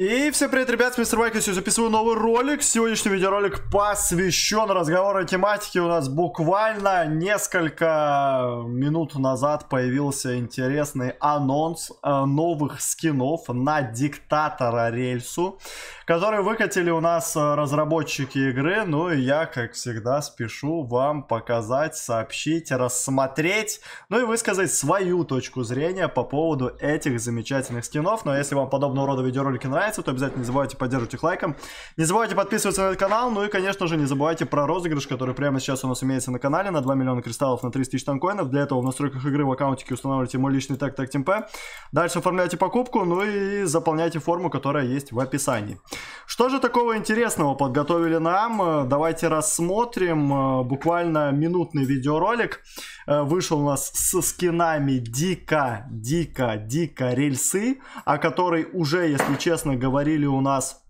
И всем привет, ребят, с мистер Майкл, сегодня записываю новый ролик. Сегодняшний видеоролик посвящен разговору о тематике. У нас буквально несколько минут назад появился интересный анонс э, новых скинов на Диктатора Рельсу, который выкатили у нас э, разработчики игры. Ну и я, как всегда, спешу вам показать, сообщить, рассмотреть, ну и высказать свою точку зрения по поводу этих замечательных скинов. Но если вам подобного рода видеоролики нравятся, нравится, то обязательно не забывайте поддерживать их лайком. Не забывайте подписываться на этот канал, ну и, конечно же, не забывайте про розыгрыш, который прямо сейчас у нас имеется на канале на 2 миллиона кристаллов на 300 тысяч танкоинов. Для этого в настройках игры в аккаунтике устанавливайте мой личный так так темпе. Дальше оформляйте покупку, ну и заполняйте форму, которая есть в описании. Что же такого интересного подготовили нам? Э, давайте рассмотрим. Э, буквально минутный видеоролик э, вышел у нас с скинами дико, дико, дико рельсы, о которой уже, если честно говорили у нас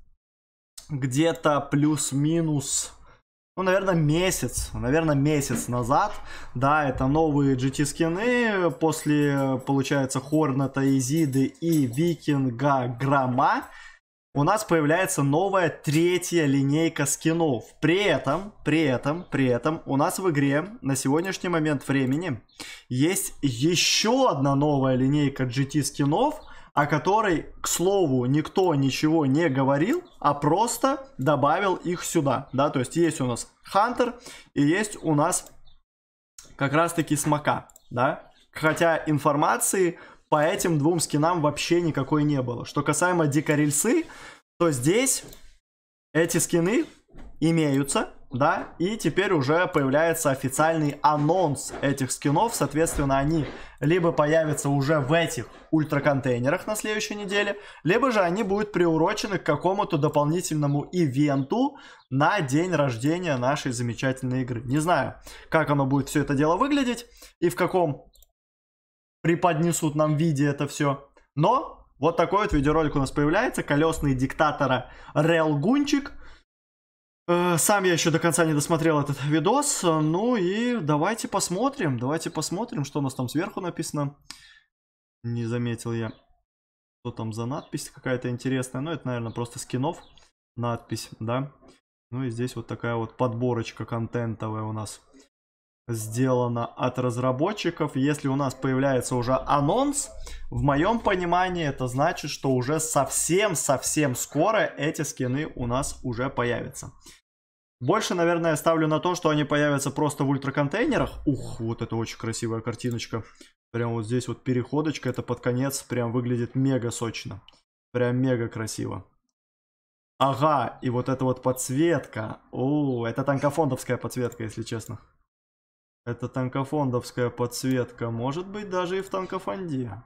где-то плюс-минус, ну, наверное, месяц, наверное, месяц назад. Да, это новые GT-скины после, получается, Хорната, Изиды и Викинга Грома. У нас появляется новая третья линейка скинов. При этом, при этом, при этом у нас в игре на сегодняшний момент времени есть еще одна новая линейка GT скинов – о которой, к слову, никто ничего не говорил, а просто добавил их сюда, да, то есть есть у нас Хантер и есть у нас как раз-таки Смока, да, хотя информации по этим двум скинам вообще никакой не было. Что касаемо Дикорельсы, то здесь эти скины имеются, да, и теперь уже появляется официальный анонс этих скинов, соответственно, они либо появятся уже в этих ультраконтейнерах на следующей неделе, либо же они будут приурочены к какому-то дополнительному ивенту на день рождения нашей замечательной игры. Не знаю, как оно будет все это дело выглядеть и в каком преподнесут нам виде это все, но вот такой вот видеоролик у нас появляется, колесный диктатора Релгунчик, Э, сам я еще до конца не досмотрел этот видос. Э, ну и давайте посмотрим. Давайте посмотрим, что у нас там сверху написано. Не заметил я, что там за надпись какая-то интересная. Ну, это, наверное, просто скинов надпись, да. Ну и здесь вот такая вот подборочка контентовая у нас сделано от разработчиков. Если у нас появляется уже анонс, в моем понимании это значит, что уже совсем-совсем скоро эти скины у нас уже появятся. Больше, наверное, ставлю на то, что они появятся просто в ультраконтейнерах. Ух, вот это очень красивая картиночка. Прям вот здесь вот переходочка, это под конец прям выглядит мега сочно. Прям мега красиво. Ага, и вот эта вот подсветка. О, это танкофондовская подсветка, если честно. Это танкофондовская подсветка. Может быть, даже и в танкофонде.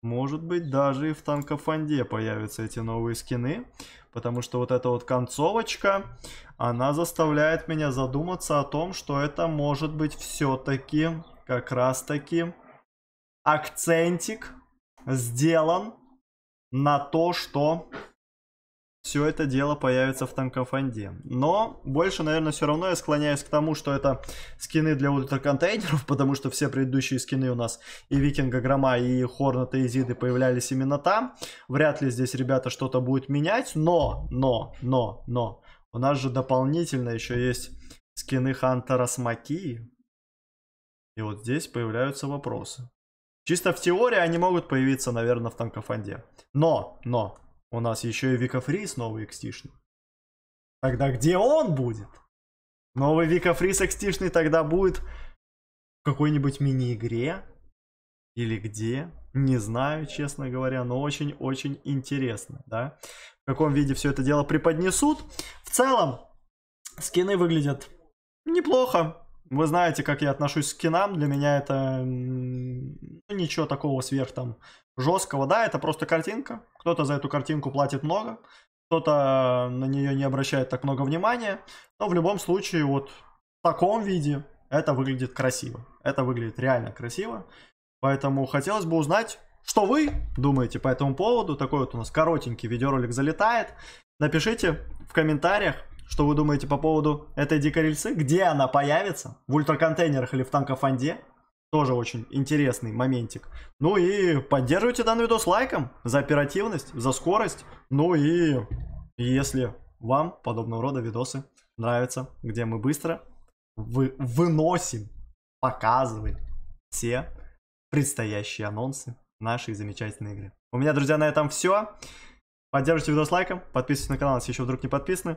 Может быть, даже и в танкофонде появятся эти новые скины. Потому что вот эта вот концовочка, она заставляет меня задуматься о том, что это может быть все-таки, как раз-таки, акцентик сделан на то, что все это дело появится в танкофанде. Но больше, наверное, все равно я склоняюсь к тому, что это скины для ультраконтейнеров, потому что все предыдущие скины у нас и Викинга Грома, и Хорната, и Зиды появлялись именно там. Вряд ли здесь ребята что-то будут менять, но, но, но, но, у нас же дополнительно еще есть скины Хантера с Маки. И вот здесь появляются вопросы. Чисто в теории они могут появиться, наверное, в танкофанде. Но, но, у нас еще и Вика Фри снова икстишник. Тогда где он будет? Новый Вика Фрис экстишный тогда будет в какой-нибудь мини-игре? Или где? Не знаю, честно говоря, но очень-очень интересно, да? В каком виде все это дело преподнесут? В целом, скины выглядят неплохо. Вы знаете, как я отношусь к кинам. Для меня это ну, ничего такого сверх там жесткого. Да, это просто картинка. Кто-то за эту картинку платит много, кто-то на нее не обращает так много внимания. Но в любом случае, вот в таком виде это выглядит красиво. Это выглядит реально красиво. Поэтому хотелось бы узнать, что вы думаете по этому поводу. Такой вот у нас коротенький видеоролик залетает. Напишите в комментариях, что вы думаете по поводу этой дикой Где она появится? В ультраконтейнерах или в танкофанде? Тоже очень интересный моментик. Ну и поддерживайте данный видос лайком за оперативность, за скорость. Ну и если вам подобного рода видосы нравятся, где мы быстро вы выносим, показываем все предстоящие анонсы нашей замечательной игры. У меня, друзья, на этом все. Поддерживайте видос лайком, подписывайтесь на канал, если еще вдруг не подписаны.